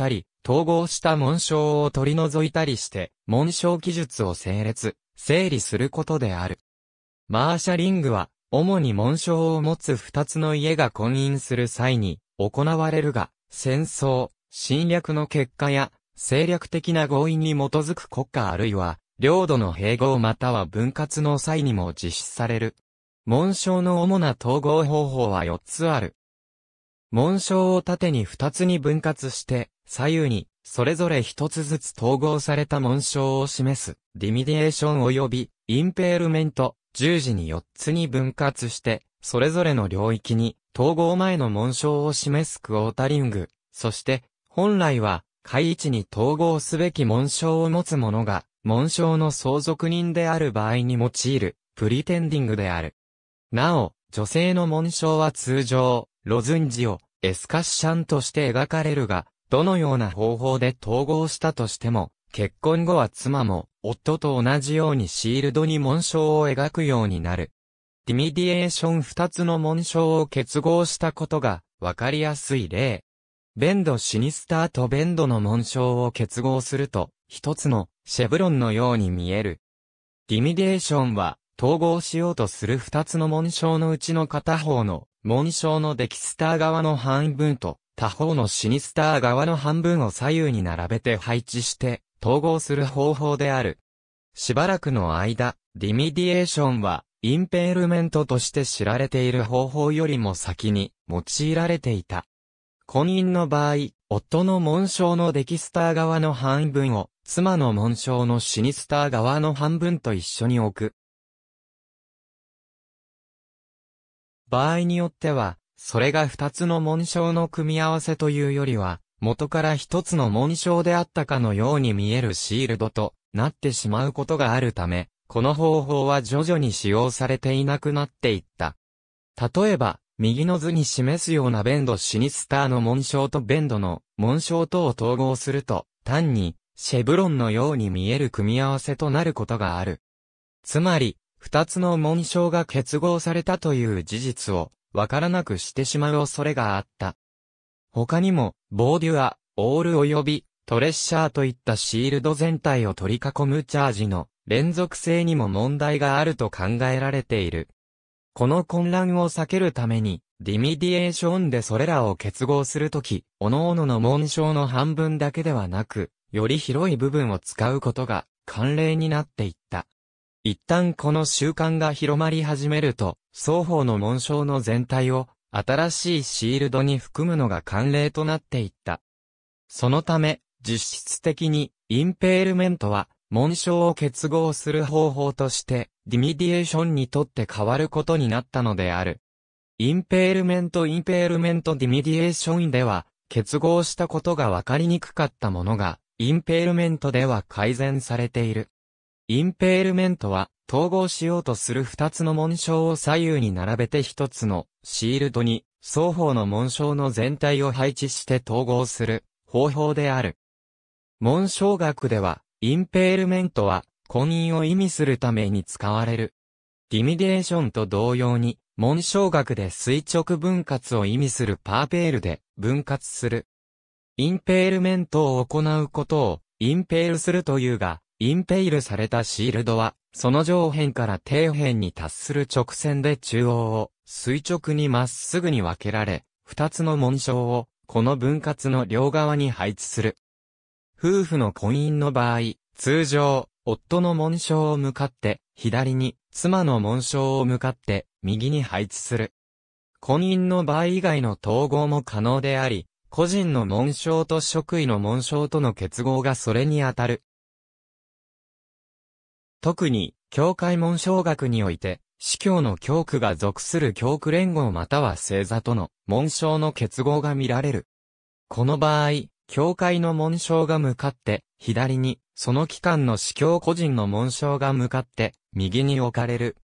したり、統合した紋章を取り除いたりして、紋章記述を整列、整理することである。マーシャリングは、主に紋章を持つ二つの家が婚姻する際に行われるが、戦争、侵略の結果や政略的な合意に基づく国家あるいは、領土の併合または分割の際にも実施される。紋章の主な統合方法は4つある。紋章を縦に二つに分割して、左右に、それぞれ一つずつ統合された紋章を示す、ディミディエーション及び、インペールメント、十字に四つに分割して、それぞれの領域に、統合前の紋章を示すクォータリング、そして、本来は、下一に統合すべき紋章を持つ者が、紋章の相続人である場合に用いる、プリテンディングである。なお、女性の紋章は通常、ロズンジオ、エスカッシャンとして描かれるが、どのような方法で統合したとしても、結婚後は妻も、夫と同じようにシールドに紋章を描くようになる。ディミディエーション二つの紋章を結合したことが、わかりやすい例。ベンドシニスターとベンドの紋章を結合すると、一つのシェブロンのように見える。ディミディエーションは、統合しようとする二つの紋章のうちの片方の紋章のデキスター側の半分と、他方のシニスター側の半分を左右に並べて配置して、統合する方法である。しばらくの間、リミディエーションは、インペールメントとして知られている方法よりも先に用いられていた。婚姻の場合、夫の紋章のデキスター側の半分を、妻の紋章のシニスター側の半分と一緒に置く。場合によっては、それが二つの紋章の組み合わせというよりは、元から一つの紋章であったかのように見えるシールドとなってしまうことがあるため、この方法は徐々に使用されていなくなっていった。例えば、右の図に示すようなベンドシニスターの紋章とベンドの紋章とを統合すると、単にシェブロンのように見える組み合わせとなることがある。つまり、二つの紋章が結合されたという事実を、わからなくしてしまう恐れがあった。他にも、ボーデュア、オール及び、トレッシャーといったシールド全体を取り囲むチャージの連続性にも問題があると考えられている。この混乱を避けるために、ディミディエーションでそれらを結合するとき、各々の紋章の半分だけではなく、より広い部分を使うことが慣例になっていった。一旦この習慣が広まり始めると、双方の紋章の全体を、新しいシールドに含むのが慣例となっていった。そのため、実質的に、インペールメントは、紋章を結合する方法として、ディミディエーションにとって変わることになったのである。インペールメントインペールメントディミディエーションでは、結合したことがわかりにくかったものが、インペールメントでは改善されている。インペールメントは、統合しようとする二つの紋章を左右に並べて一つのシールドに、双方の紋章の全体を配置して統合する方法である。紋章学では、インペールメントは、婚姻を意味するために使われる。ディミデーションと同様に、紋章学で垂直分割を意味するパーペールで分割する。インペールメントを行うことを、インペールするというが、インペイルされたシールドは、その上辺から底辺に達する直線で中央を垂直にまっすぐに分けられ、二つの紋章をこの分割の両側に配置する。夫婦の婚姻の場合、通常、夫の紋章を向かって左に、妻の紋章を向かって右に配置する。婚姻の場合以外の統合も可能であり、個人の紋章と職位の紋章との結合がそれにあたる特に、教会文章学において、司教の教区が属する教区連合または星座との紋章の結合が見られる。この場合、教会の紋章が向かって、左に、その機関の司教個人の紋章が向かって、右に置かれる。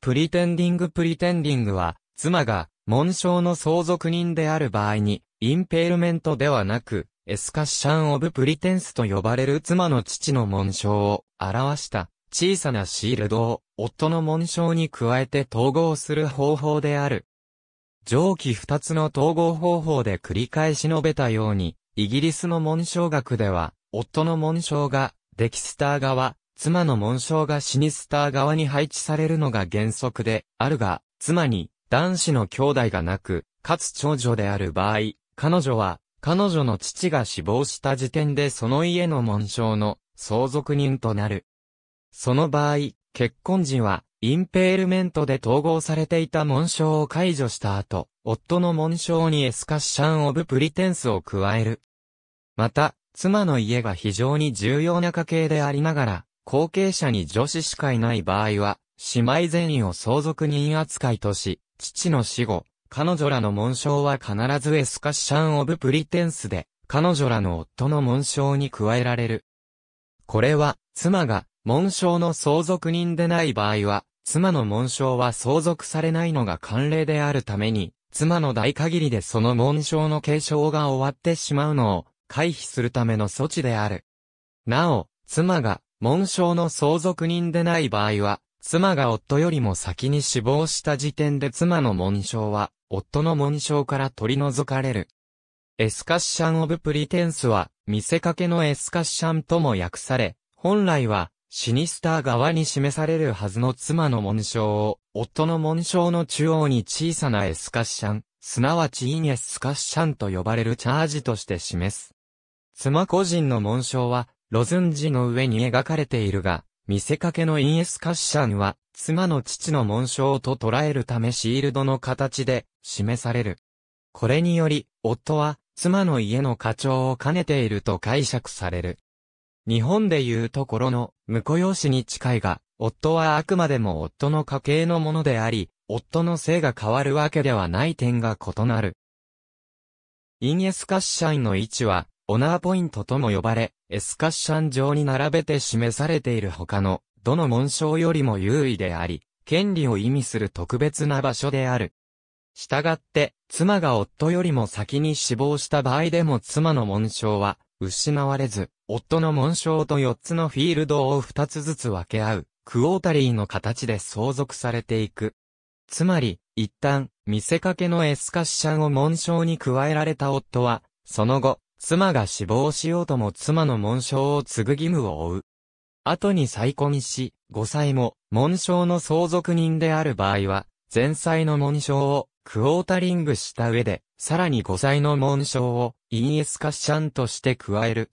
プリテンディングプリテンディングは、妻が、紋章の相続人である場合に、インペールメントではなく、エスカッシャン・オブ・プリテンスと呼ばれる妻の父の紋章を表した小さなシールドを夫の紋章に加えて統合する方法である。上記二つの統合方法で繰り返し述べたように、イギリスの紋章学では、夫の紋章がデキスター側、妻の紋章がシニスター側に配置されるのが原則であるが、妻に男子の兄弟がなく、かつ長女である場合、彼女は彼女の父が死亡した時点でその家の紋章の相続人となる。その場合、結婚時は、インペールメントで統合されていた紋章を解除した後、夫の紋章にエスカッシャン・オブ・プリテンスを加える。また、妻の家が非常に重要な家系でありながら、後継者に女子しかいない場合は、姉妹全員を相続人扱いとし、父の死後、彼女らの紋章は必ずエスカッシャン・オブ・プリテンスで、彼女らの夫の紋章に加えられる。これは、妻が、紋章の相続人でない場合は、妻の紋章は相続されないのが慣例であるために、妻の代限りでその紋章の継承が終わってしまうのを、回避するための措置である。なお、妻が、紋章の相続人でない場合は、妻が夫よりも先に死亡した時点で妻の紋章は、夫の紋章から取り除かれる。エスカッシャン・オブ・プリテンスは、見せかけのエスカッシャンとも訳され、本来は、シニスター側に示されるはずの妻の紋章を、夫の紋章の中央に小さなエスカッシャン、すなわちインエスカッシャンと呼ばれるチャージとして示す。妻個人の紋章は、ロズンジの上に描かれているが、見せかけのインエスカッシャンは、妻の父の紋章と捉えるためシールドの形で示される。これにより、夫は、妻の家の課長を兼ねていると解釈される。日本でいうところの、婿養子に近いが、夫はあくまでも夫の家系のものであり、夫の性が変わるわけではない点が異なる。インエスカッシャインの位置は、オナーポイントとも呼ばれ、エスカッシャン上に並べて示されている他の、どの紋章よりも優位であり、権利を意味する特別な場所である。したがって、妻が夫よりも先に死亡した場合でも妻の紋章は、失われず、夫の紋章と4つのフィールドを2つずつ分け合う、クォータリーの形で相続されていく。つまり、一旦、見せかけのエスカッシャンを紋章に加えられた夫は、その後、妻が死亡しようとも妻の紋章を継ぐ義務を負う。後に再婚し、5歳も、紋章の相続人である場合は、前妻の紋章をクォータリングした上で、さらに5歳の紋章をインエスカッシャンとして加える。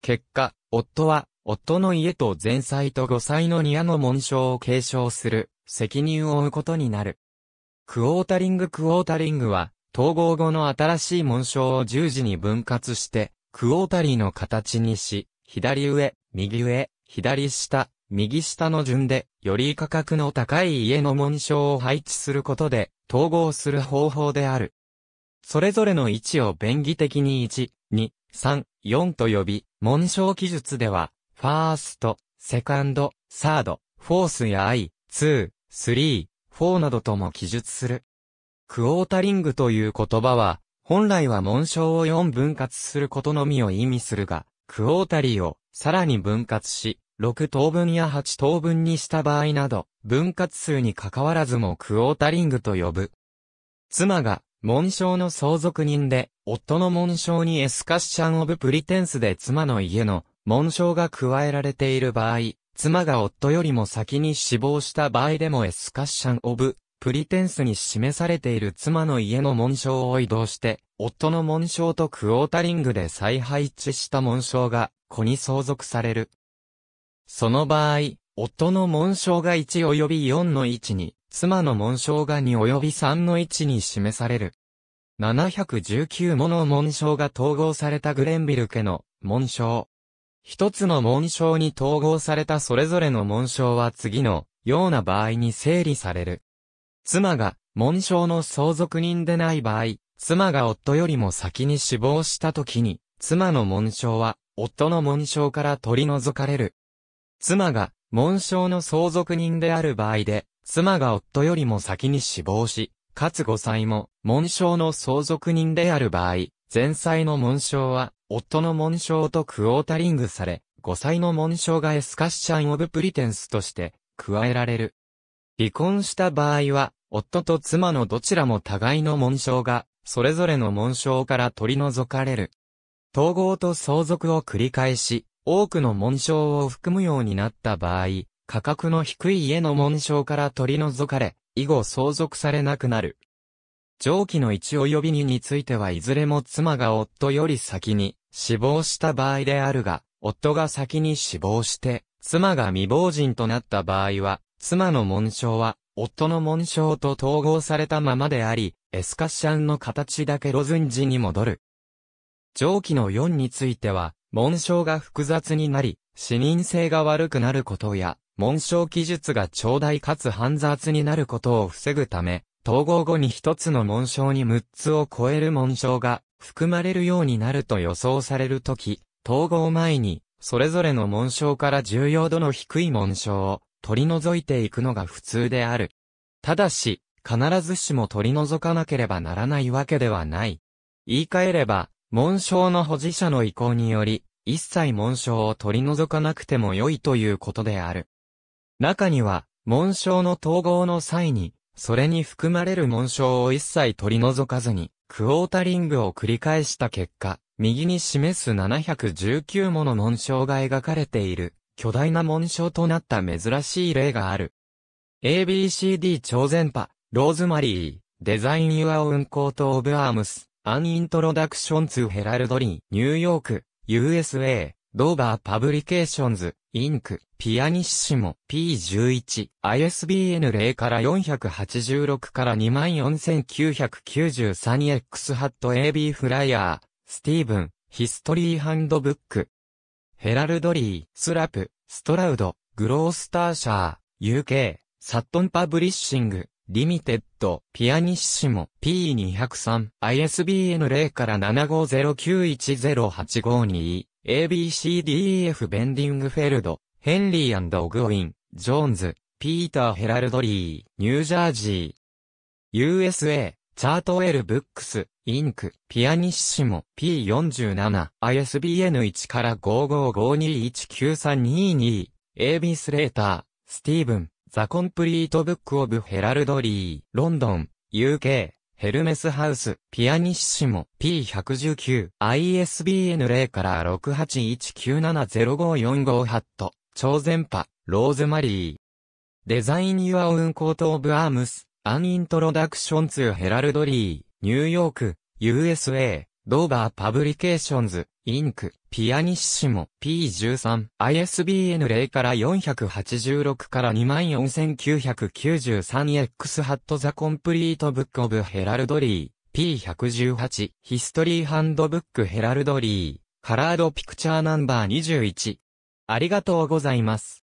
結果、夫は、夫の家と前妻と5歳の庭の紋章を継承する責任を負うことになる。クォータリングクォータリングは、統合後の新しい紋章を十字に分割して、クオータリーの形にし、左上、右上、左下、右下の順で、より価格の高い家の紋章を配置することで、統合する方法である。それぞれの位置を便宜的に1、2、3、4と呼び、紋章記述では、ファースト、セカンド、サード、フォースや I、2、3、4などとも記述する。クォータリングという言葉は、本来は紋章を4分割することのみを意味するが、クォータリーをさらに分割し、6等分や8等分にした場合など、分割数に関わらずもクォータリングと呼ぶ。妻が、紋章の相続人で、夫の紋章にエスカッシャン・オブ・プリテンスで妻の家の紋章が加えられている場合、妻が夫よりも先に死亡した場合でもエスカッシャン・オブ・プリテンスに示されている妻の家の紋章を移動して、夫の紋章とクォータリングで再配置した紋章が子に相続される。その場合、夫の紋章が1及び4の位置に、妻の紋章が2及び3の位置に示される。719もの紋章が統合されたグレンビル家の紋章。一つの紋章に統合されたそれぞれの紋章は次のような場合に整理される。妻が、紋章の相続人でない場合、妻が夫よりも先に死亡した時に、妻の紋章は、夫の紋章から取り除かれる。妻が、紋章の相続人である場合で、妻が夫よりも先に死亡し、かつ5歳も、紋章の相続人である場合、前妻の紋章は、夫の紋章とクォータリングされ、5歳の紋章がエスカッシャン・オブ・プリテンスとして、加えられる。離婚した場合は、夫と妻のどちらも互いの紋章が、それぞれの紋章から取り除かれる。統合と相続を繰り返し、多くの紋章を含むようになった場合、価格の低い家の紋章から取り除かれ、以後相続されなくなる。上記の一及び二についてはいずれも妻が夫より先に死亡した場合であるが、夫が先に死亡して、妻が未亡人となった場合は、妻の紋章は、夫の紋章と統合されたままであり、エスカッシャンの形だけロズンジに戻る。上記の4については、紋章が複雑になり、視認性が悪くなることや、紋章記述が長大かつ煩雑になることを防ぐため、統合後に一つの紋章に6つを超える紋章が含まれるようになると予想されるとき、統合前に、それぞれの紋章から重要度の低い紋章を取り除いていくのが普通である。ただし、必ずしも取り除かなければならないわけではない。言い換えれば、紋章の保持者の意向により、一切紋章を取り除かなくても良いということである。中には、紋章の統合の際に、それに含まれる紋章を一切取り除かずに、クォータリングを繰り返した結果、右に示す719もの紋章が描かれている巨大な紋章となった珍しい例がある。ABCD 超前波、ローズマリー、デザイン・ユア・ンコートオブ・アームス、アン・イントロダクション・ツ・ヘラルドリー、ニューヨーク、USA、ドーバー・パブリケーションズ、インク、ピアニッシモ、P11、ISBN 0から486から24993 X ハット AB フライヤー、スティーブン、ヒストリーハンドブック、ヘラルドリー、スラプ、ストラウド、グロースターシャー、UK、サットンパブリッシング、リミテッド、ピアニッシモ、P203、ISBN 0から7 5 0 9 1 0 8 5 2 ABCDEF ベンディングフェルド、ヘンリーオグウィン、ジョーンズ、ピーター・ヘラルドリー、ニュージャージー。USA、チャートウェル・ブックス、インク、ピアニッシモ、P47、ISBN1 から5552193222、AB スレーター、スティーブン、ザ・コンプリート・ブック・オブ・ヘラルド・リー、ロンドン、UK、ヘルメス・ハウス、ピアニッシモ、P119、ISBN0 から681970545ハット、超全波、ローズマリー。デザイン・ユア・ウン・コート・オブ・アームス、アン・イントロダクション・ツー・ヘラルド・リー。ニューヨーク、USA、ドーバーパブリケーションズ、インク、ピアニッシモ、P13、ISBN 0から486から24993 X ハットザコンプリートブックオブヘラルドリー、P118、ヒストリーハンドブックヘラルドリー、カラードピクチャーナンバー21。ありがとうございます。